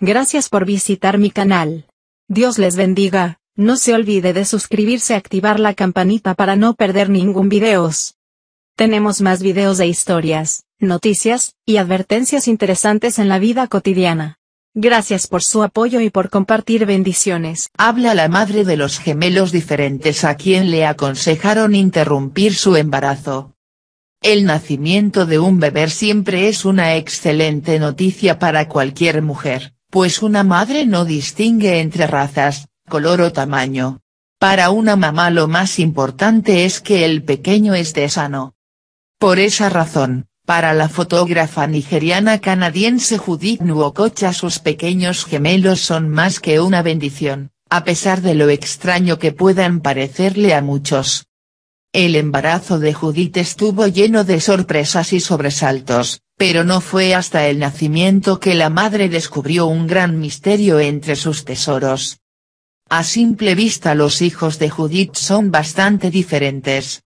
Gracias por visitar mi canal. Dios les bendiga, no se olvide de suscribirse y activar la campanita para no perder ningún videos. Tenemos más videos de historias, noticias, y advertencias interesantes en la vida cotidiana. Gracias por su apoyo y por compartir bendiciones. Habla la madre de los gemelos diferentes a quien le aconsejaron interrumpir su embarazo. El nacimiento de un bebé siempre es una excelente noticia para cualquier mujer pues una madre no distingue entre razas, color o tamaño. Para una mamá lo más importante es que el pequeño esté sano. Por esa razón, para la fotógrafa nigeriana canadiense Judith Nuokocha sus pequeños gemelos son más que una bendición, a pesar de lo extraño que puedan parecerle a muchos. El embarazo de Judith estuvo lleno de sorpresas y sobresaltos, pero no fue hasta el nacimiento que la madre descubrió un gran misterio entre sus tesoros. A simple vista los hijos de Judith son bastante diferentes.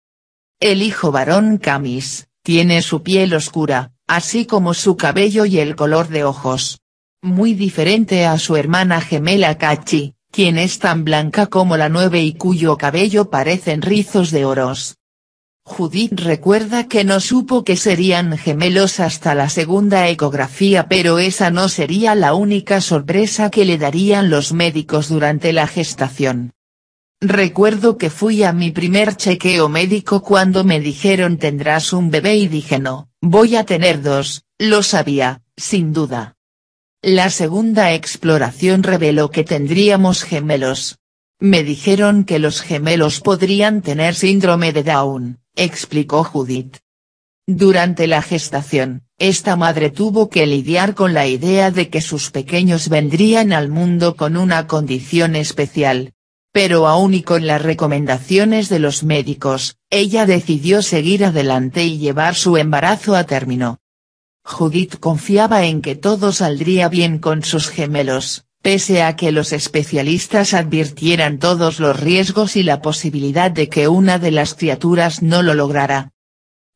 El hijo varón Camis, tiene su piel oscura, así como su cabello y el color de ojos. Muy diferente a su hermana gemela Cachi, quien es tan blanca como la nueve y cuyo cabello parecen rizos de oros. Judith recuerda que no supo que serían gemelos hasta la segunda ecografía pero esa no sería la única sorpresa que le darían los médicos durante la gestación. Recuerdo que fui a mi primer chequeo médico cuando me dijeron tendrás un bebé y dije no, voy a tener dos, lo sabía, sin duda. La segunda exploración reveló que tendríamos gemelos. Me dijeron que los gemelos podrían tener síndrome de Down, explicó Judith. Durante la gestación, esta madre tuvo que lidiar con la idea de que sus pequeños vendrían al mundo con una condición especial. Pero aún y con las recomendaciones de los médicos, ella decidió seguir adelante y llevar su embarazo a término. Judith confiaba en que todo saldría bien con sus gemelos, Pese a que los especialistas advirtieran todos los riesgos y la posibilidad de que una de las criaturas no lo lograra.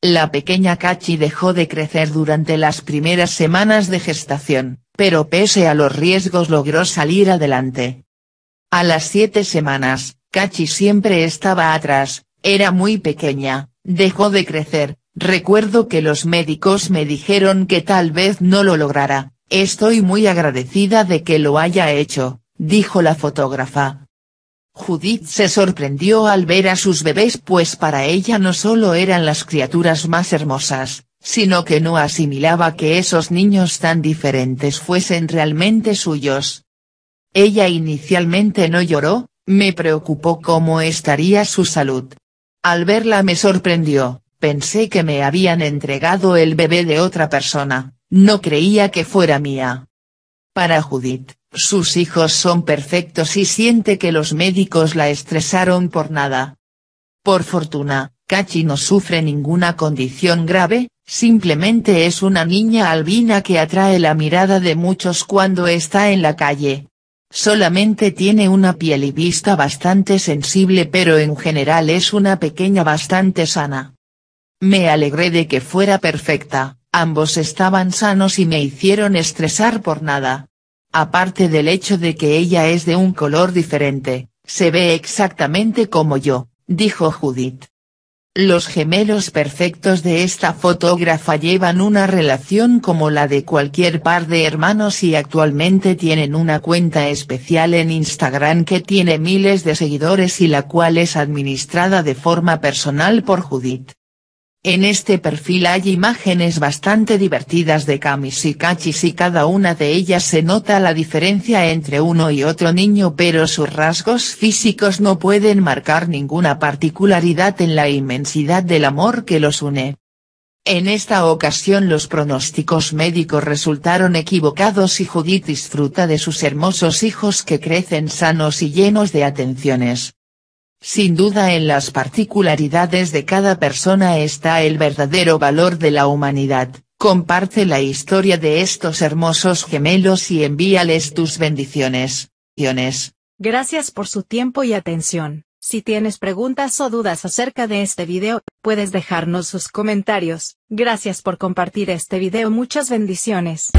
La pequeña Kachi dejó de crecer durante las primeras semanas de gestación, pero pese a los riesgos logró salir adelante. A las siete semanas, Kachi siempre estaba atrás, era muy pequeña, dejó de crecer, recuerdo que los médicos me dijeron que tal vez no lo lograra, Estoy muy agradecida de que lo haya hecho, dijo la fotógrafa. Judith se sorprendió al ver a sus bebés pues para ella no solo eran las criaturas más hermosas, sino que no asimilaba que esos niños tan diferentes fuesen realmente suyos. Ella inicialmente no lloró, me preocupó cómo estaría su salud. Al verla me sorprendió, pensé que me habían entregado el bebé de otra persona, no creía que fuera mía. Para Judith, sus hijos son perfectos y siente que los médicos la estresaron por nada. Por fortuna, Kachi no sufre ninguna condición grave, simplemente es una niña albina que atrae la mirada de muchos cuando está en la calle. Solamente tiene una piel y vista bastante sensible pero en general es una pequeña bastante sana. Me alegré de que fuera perfecta, Ambos estaban sanos y me hicieron estresar por nada. Aparte del hecho de que ella es de un color diferente, se ve exactamente como yo, dijo Judith. Los gemelos perfectos de esta fotógrafa llevan una relación como la de cualquier par de hermanos y actualmente tienen una cuenta especial en Instagram que tiene miles de seguidores y la cual es administrada de forma personal por Judith. En este perfil hay imágenes bastante divertidas de camis y cachis y cada una de ellas se nota la diferencia entre uno y otro niño pero sus rasgos físicos no pueden marcar ninguna particularidad en la inmensidad del amor que los une. En esta ocasión los pronósticos médicos resultaron equivocados y Judith disfruta de sus hermosos hijos que crecen sanos y llenos de atenciones. Sin duda en las particularidades de cada persona está el verdadero valor de la humanidad, comparte la historia de estos hermosos gemelos y envíales tus bendiciones. Gracias por su tiempo y atención. Si tienes preguntas o dudas acerca de este video, puedes dejarnos sus comentarios. Gracias por compartir este video. Muchas bendiciones.